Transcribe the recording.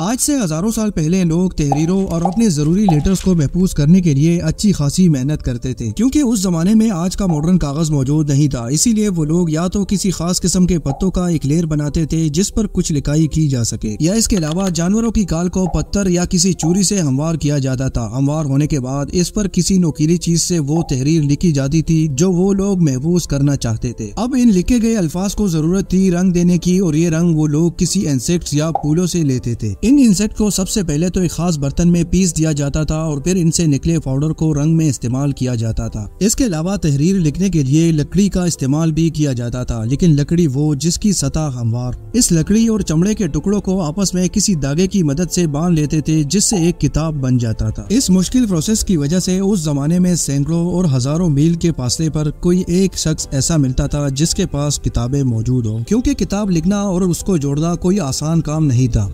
आज से हजारों साल पहले लोग तहरीरों और अपने जरूरी लेटर्स को महफूज करने के लिए अच्छी खासी मेहनत करते थे क्योंकि उस जमाने में आज का मॉडर्न कागज मौजूद नहीं था इसीलिए वो लोग या तो किसी खास किस्म के पत्तों का एक लेयर बनाते थे जिस पर कुछ लिखाई की जा सके या इसके अलावा जानवरों की काल को पत्थर या किसी चूरी से हमवार किया जाता था हमवार होने के बाद इस पर किसी नोकीली चीज से वो तहरीर लिखी जाती थी जो वो लोग महफूज करना चाहते थे अब इन लिखे गए अल्फाज को जरूरत थी रंग देने की और ये रंग वो लोग किसी इंसेक्ट या फूलों से लेते थे इन इंसेक्ट को सबसे पहले तो एक खास बर्तन में पीस दिया जाता था और फिर इनसे निकले पाउडर को रंग में इस्तेमाल किया जाता था इसके अलावा तहरीर लिखने के लिए लकड़ी का इस्तेमाल भी किया जाता था लेकिन लकड़ी वो जिसकी सतह हमवार इस लकड़ी और चमड़े के टुकड़ों को आपस में किसी धागे की मदद से बांध लेते थे जिससे एक किताब बन जाता था इस मुश्किल प्रोसेस की वजह से उस जमाने में सैकड़ों और हजारों मील के फासले पर कोई एक शख्स ऐसा मिलता था जिसके पास किताबें मौजूद हो क्योंकि किताब लिखना और उसको जोड़ना कोई आसान काम नहीं था